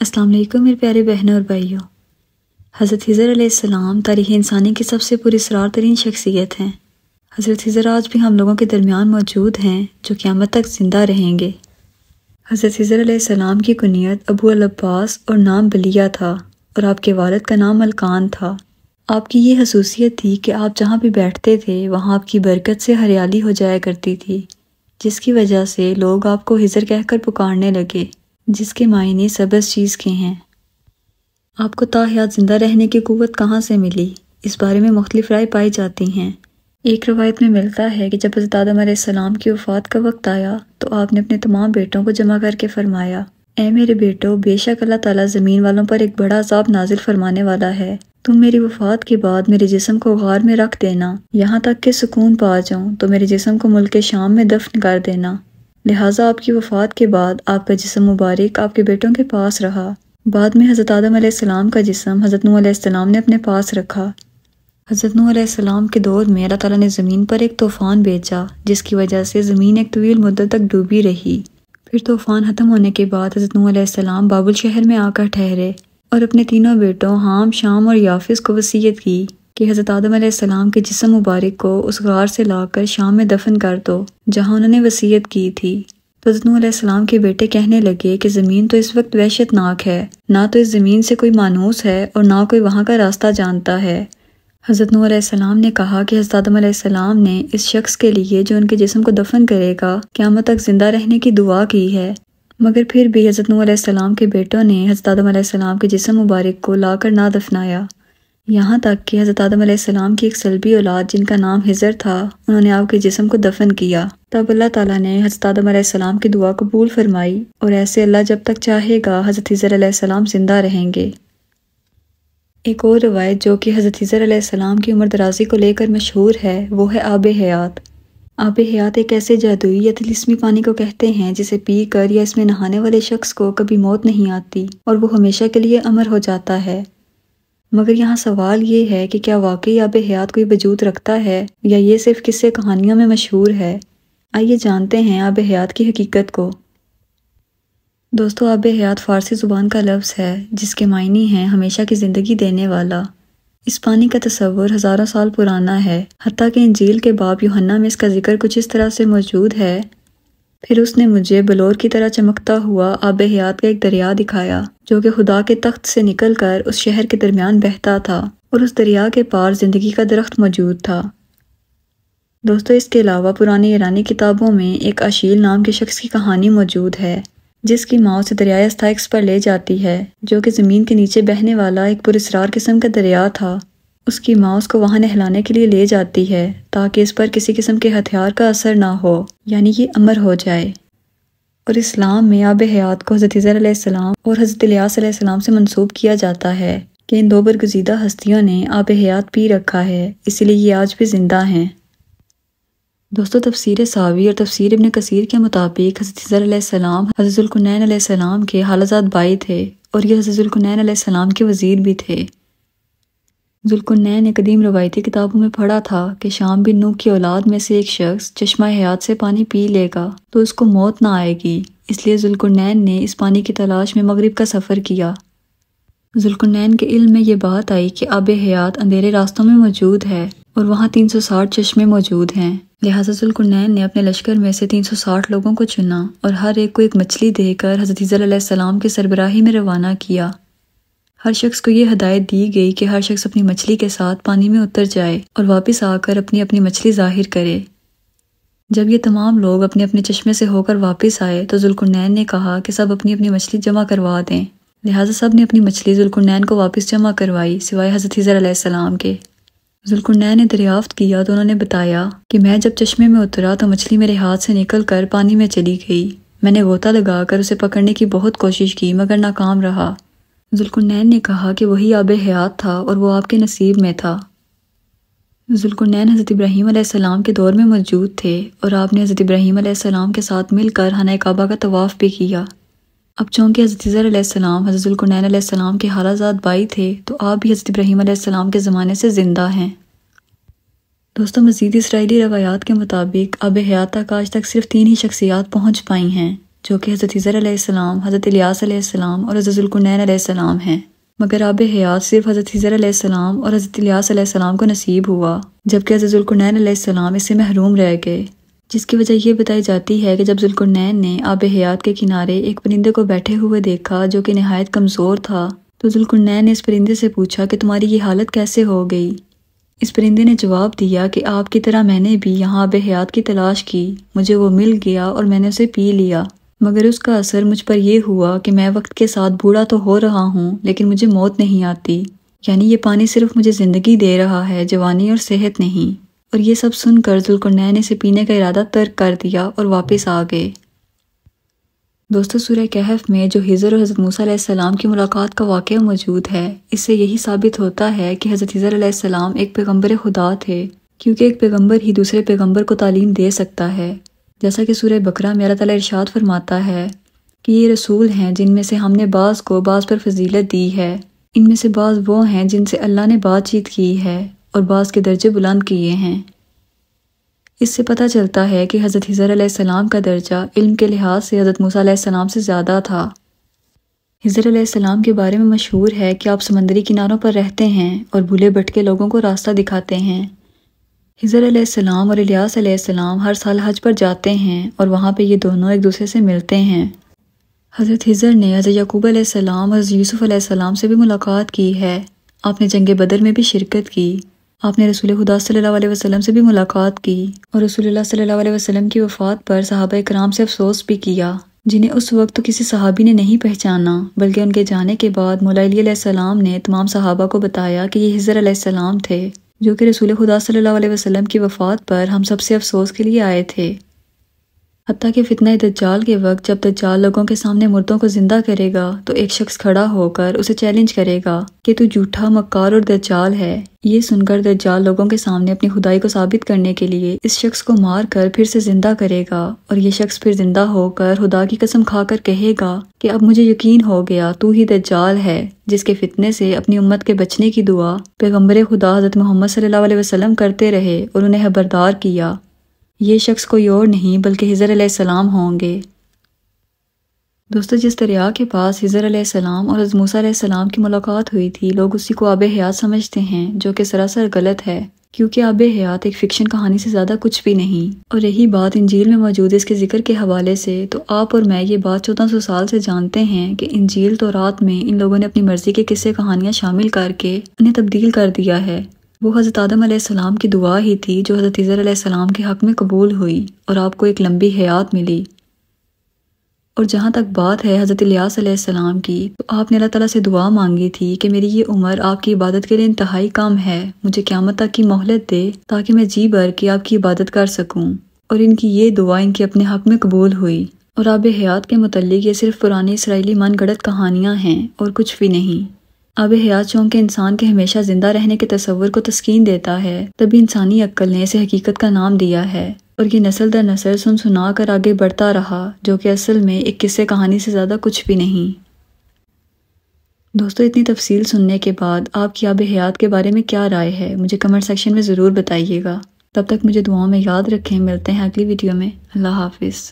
अस्सलाम वालेकुम मेरे प्यारे बहनों और भाइयों हज़रत हज़र सलाम तारीख़ इंसानी की सबसे सरार तरीन शख्सियत हैं हज़रत हज़र आज भी हम लोगों के दरमियान मौजूद हैं जो क़्यामत तक ज़िंदा रहेंगे हज़रत हज़र सलाम की कुनीत अबू अब्बास और नाम बलिया था और आपके वालद का नाम अलकान था आपकी ये खसूसियत थी कि आप जहाँ भी बैठते थे वहाँ आपकी बरकत से हरियाली हो जाया करती थी जिसकी वजह से लोग आपको हिजर कहकर पुकारने लगे जिसके मायने सबस चीज़ के हैं आपको ताहयात ज़िंदा रहने की क़ुवत कहाँ से मिली इस बारे में मुख्तलिफ राय पाई जाती हैं एक रवायत में मिलता है कि जब हजरत सलाम की वफ़ात का वक्त आया तो आपने अपने तमाम बेटों को जमा करके फरमाया ए मेरे बेटो बेशक अल्लाह ताला ज़मीन वालों पर एक बड़ा अजाब नाजिल फरमाने वाला है तुम मेरी वफ़ात के बाद मेरे जिसम को गार में रख देना यहाँ तक के सुकून पा जाऊँ तो मेरे जिसम को मुल्क शाम में दफन कर देना लिहाजा आपकी वफ़ात के बाद आपका जिसम मुबारक आपके बेटों के पास रहा बाद में हज़रत आदम सलाम का जिसम हज़रत नूसम ने अपने पास रखा हज़रत नूसम के दौर में अल्लाह ताला ने ज़मीन पर एक तूफ़ान भेजा जिसकी वजह से ज़मीन एक तवील मुद्दत तक डूबी रही फिर तूफ़ान ख़त्म होने के बाद हज़रत नूसम बाबुल शहर में आकर ठहरे और अपने तीनों बेटों हाम शाम और याफिस को वसीयत की कि हज़रत आदम सलाम के जिसम मुबारक को उस गार से लाकर शाम में दफन कर दो जहाँ उन्होंने वसीयत की थी तो हजरतम के बेटे कहने लगे कि ज़मीन तो इस वक्त वहशतनाक है ना तो इस ज़मीन से कोई मानूस है और ना कोई वहाँ का रास्ता जानता है हज़रत ने कहा कि हज़रत आदम ने इस शख्स के लिए जो उनके जिसम को दफन करेगा क्या तक ज़िंदा रहने की दुआ की है मगर फिर भी हज़रत नूसम के बेटों ने हज़रत आदम के जिसम मुबारक को लाकर ना दफनाया यहाँ तक कि हज़रत आदम सलाम की एक सलबी औलाद जिनका नाम हिजर था उन्होंने आपके जिसम को दफन किया तब अल्लाह ताला ने हज़रत आदम सलाम की दुआ कबूल फरमाई और ऐसे अल्लाह जब तक चाहेगा हज़रत हिजर सलाम ज़िंदा रहेंगे एक और रवायत जो कि हज़रत हिजर सलाम की उम्र दराजी को लेकर मशहूर है वो है आब हयात आब हयात एक ऐसे जादुई या तिलिस्मी पानी को कहते हैं जिसे पी कर या इसमें नहाने वाले शख्स को कभी मौत नहीं आती और वो हमेशा के लिए अमर हो जाता है मगर यहाँ सवाल ये है कि क्या वाकई आब हयात कोई वजूद रखता है या ये सिर्फ किस्से कहानियों में मशहूर है आइए जानते हैं आब हयात की हकीकत को दोस्तों आब हयात फ़ारसी ज़ुबान का लफ्ज़ है जिसके मायने हैं हमेशा की ज़िंदगी देने वाला इस पानी का तस्वर हज़ारों साल पुराना है हती कि इंजील के बाप यूहन्ना में इसका जिक्र कुछ इस तरह से मौजूद है फिर उसने मुझे बलोर की तरह चमकता हुआ आब हयात का एक दरिया दिखाया जो कि खुदा के तख्त से निकल कर उस शहर के दरमियान बहता था और उस दरिया के पार जिंदगी का दरख्त मौजूद था दोस्तों इसके अलावा पुरानी ईरानी किताबों में एक अशील नाम के शख्स की कहानी मौजूद है जिसकी माँ उसे दरिया स्थाइक्स पर ले जाती है जो कि ज़मीन के नीचे बहने वाला एक पुरस्ार किस्म का दरिया था उसकी माँ उसको वहाँ नहलाने के लिए ले जाती है ताकि इस पर किसी किस्म के हथियार का असर ना हो यानी ये अमर हो जाए और इस्लाम में आब हयात को हज़रत ज़र और हज़रत लियासम से मनसूब किया जाता है कि इन दो बरगजीदा हस्तियों ने आब हयात पी रखा है इसीलिए ये आज भी ज़िंदा हैं दोस्तों तफसीर सावी और तफसीर इबन कसीर के मुताबिक हज़रत सलाम हज़रतुल्कुनैन सलाम के हालाजात बाई थे और ये हज़रतुल्कुनैन सलाम के वज़ीर भी थे जुल्कुनैन ने कदीम रवायती किताबों में पढ़ा था कि शाम बिन नू की औलाद में से एक शख्स चश्मा हयात से पानी पी लेगा तो उसको मौत ना आएगी इसलिए जुल्कुनैन ने इस पानी की तलाश में मगरब का सफ़र किया जुल्कुनैन के इल्म में यह बात आई कि आब हयात अंधेरे रास्तों में मौजूद है और वहाँ तीन सौ साठ चश्मे मौजूद हैं लिहाजा जुल्कुनैन ने अपने लश्कर में से तीन सौ साठ लोगों को चुना और हर एक को एक मछली देकर हजरत सलाम के सरबराही में रवाना किया हर शख्स को ये हदायत दी गई कि हर शख्स अपनी मछली के साथ पानी में उतर जाए और वापस आकर अपनी अपनी मछली जाहिर करे जब ये तमाम लोग अपने अपने चश्मे से होकर वापस आए तो जुल्कुनैन ने कहा कि सब अपनी अपनी मछली जमा करवा दें लिहाजा सब ने अपनी मछली जुल्कुनैन को वापस जमा करवाई सिवाय हज़रत हज़र के जुल्कुनैन ने दरियाफ्त किया तो उन्होंने बताया कि मैं जब चश्मे में उतरा तो मछली मेरे हाथ से निकल कर पानी में चली गई मैंने गोता लगाकर उसे पकड़ने की बहुत कोशिश की मगर नाकाम रहा जुल्कुनैन ने कहा कि वही आब हयात था और वह आपके नसीब में था जुल्कुनैन हज़रत इब्राहीम के दौर में मौजूद थे और आपने हज़रत इब्राहीम के साथ मिलकर हना काबा का तवाफ़ भी किया अब चूँकि हज़रत ज़रसम हज़रत जुल्कुनैन के हालाजात बाई थे तो आप भी हज़रत इब्राहीम के ज़माने से ज़िंदा हैं दोस्तों मजीद इसराइली रवायात के मुताबिक अब हयात तक आज तक सिर्फ तीन ही शख्सियात पहुँच पाई हैं जो कि हज़रत ज़र आसमाम हज़रत इलियासम और हज़रतुल्कुनैन आसमाम हैं मगर आब हयात सिर्फ हज़रत ज़र आसमाम और हज़रत इलियासम को नसीब हुआ जबकि हज़रतुल्कुनैन आसमाम इससे महरूम रह गए जिसकी वजह यह बताई जाती है कि जब जुल्कुनैन ने आब हयात के किनारे एक परिंदे को बैठे हुए देखा जो कि नहायत कमज़ोर था तो जुल्कुनैन ने इस परिंदे से पूछा कि तुम्हारी ये हालत कैसे हो गई इस परिंदे ने जवाब दिया कि आपकी तरह मैंने भी यहाँ आब हयात की तलाश की मुझे वो मिल गया और मैंने उसे पी लिया मगर उसका असर मुझ पर यह हुआ कि मैं वक्त के साथ बूढ़ा तो हो रहा हूँ लेकिन मुझे मौत नहीं आती यानी ये पानी सिर्फ मुझे ज़िंदगी दे रहा है जवानी और सेहत नहीं और ये सब सुनकर जुलकर्नैन ने इसे पीने का इरादा तर्क कर दिया और वापस आ गए दोस्तों सूर्य कहफ में जो हिजर और हज़रत मूसा सलाम की मुलाकात का वाक़ मौजूद है इससे यही साबित होता है कि हज़रत हिजर सलाम एक पैगम्बर खुदा थे क्योंकि एक पैगम्बर ही दूसरे पैगम्बर को तालीम दे सकता है जैसा कि सूर्य बकरा मेरा तला इरशाद फरमाता है कि ये रसूल हैं जिनमें से हमने बाज़ को बाज़ पर फजीलत दी है इनमें से बाज़ वो हैं जिनसे अल्लाह ने बातचीत की है और बाज़ के दर्जे बुलंद किए हैं इससे पता चलता है कि हज़रत हज़र आसमाम का दर्जा इल्म के लिहाज से हज़रत मूसा से ज़्यादा था हज़र आसमाम के बारे में मशहूर है कि आप समंदरी किनारों पर रहते हैं और भूले भटके लोगों को रास्ता दिखाते हैं हिज़र और इलियास हर साल हज पर जाते हैं और वहाँ पे ये दोनों एक दूसरे से मिलते हैं हज़रत हिज़र ने हजर यकूब सलाम और यूसुफ़ सलाम से भी मुलाकात की है आपने जंग बदर में भी शिरकत की आपने रसूल खुदा सल्ला वसलम से भी मुलाकात की और रसूल सल्ला वसलम की वफ़ात पर सहाबा कराम से अफसोस भी किया जिन्हें उस वक्त तो किसी सहाबी ने नहीं पहचाना बल्कि उनके जाने के बाद मौला सलाम ने तमाम सहाबा को बताया कि ये हिज़र सलाम थे जो कि रसूल खुदा सल्लल्लाहु अलैहि वसल्लम की वफ़ात पर हम सबसे अफसोस के लिए आए थे हती कि फितना दज्जाल के वक्त जब दज्जाल लोगों के सामने मुर्दों को ज़िंदा करेगा तो एक शख्स खड़ा होकर उसे चैलेंज करेगा कि तू झूठा मक्कार और दज्जाल है ये सुनकर दज्जाल लोगों के सामने अपनी खुदाई को साबित करने के लिए इस शख्स को मार कर फिर से ज़िंदा करेगा और ये शख्स फिर ज़िंदा होकर खुदा की कसम खाकर कहेगा कि अब मुझे यकीन हो गया तू ही दज्जाल है जिसके फितने से अपनी उम्मत के बचने की दुआ पैगम्बर खुदा हज़रत मोहम्मद सल्ला वसलम करते रहे और उन्हें हबरदार किया ये शख्स कोई और नहीं बल्कि हज़र आलाम होंगे दोस्तों जिस दरिया के पास हज़र सलाम और हजमूसा की मुलाकात हुई थी लोग उसी को आब हयात समझते हैं जो कि सरासर गलत है क्योंकि आब हयात एक फ़िक्शन कहानी से ज़्यादा कुछ भी नहीं और यही बात इंजील में मौजूद इसके ज़िक्र के हवाले से तो आप और मैं ये बात चौदह सौ साल से जानते हैं कि इंजील तो रात में इन लोगों ने अपनी मर्ज़ी के किस्से कहानियाँ शामिल करके उन्हें तब्दील कर दिया है वो हज़रत आदम सलाम की दुआ ही थी जो हज़रत ज़र सलाम के हक़ में कबूल हुई और आपको एक लंबी हयात मिली और जहाँ तक बात है हज़रत इलियास सलाम की तो आपने अल्लाह ताला से दुआ मांगी थी कि मेरी ये उम्र आपकी इबादत के लिए इंतहाई कम है मुझे क्यामत तक की मोहलत दे ताकि मैं जी भर के आपकी इबादत कर सकूँ और इनकी ये दुआ इनके अपने हक़ में कबूल हुई और आब हयात के मतलब ये सिर्फ पुरानी इसराइली मन गढ़त कहानियाँ हैं और कुछ भी नहीं अब हयात चौंक इंसान के हमेशा जिंदा रहने के तस्वर को तस्किन देता है तभी इंसानी अक्ल ने इसे हकीकत का नाम दिया है और ये नस्ल दर नसल सुन सुना कर आगे बढ़ता रहा जो कि असल में एक किस्से कहानी से ज़्यादा कुछ भी नहीं दोस्तों इतनी तफसील सुनने के बाद आपकी आब हयात के बारे में क्या राय है मुझे कमेंट सेक्शन में ज़रूर बताइएगा तब तक मुझे दुआओं में याद रखें मिलते हैं अगली वीडियो में अल्लाह हाफिज़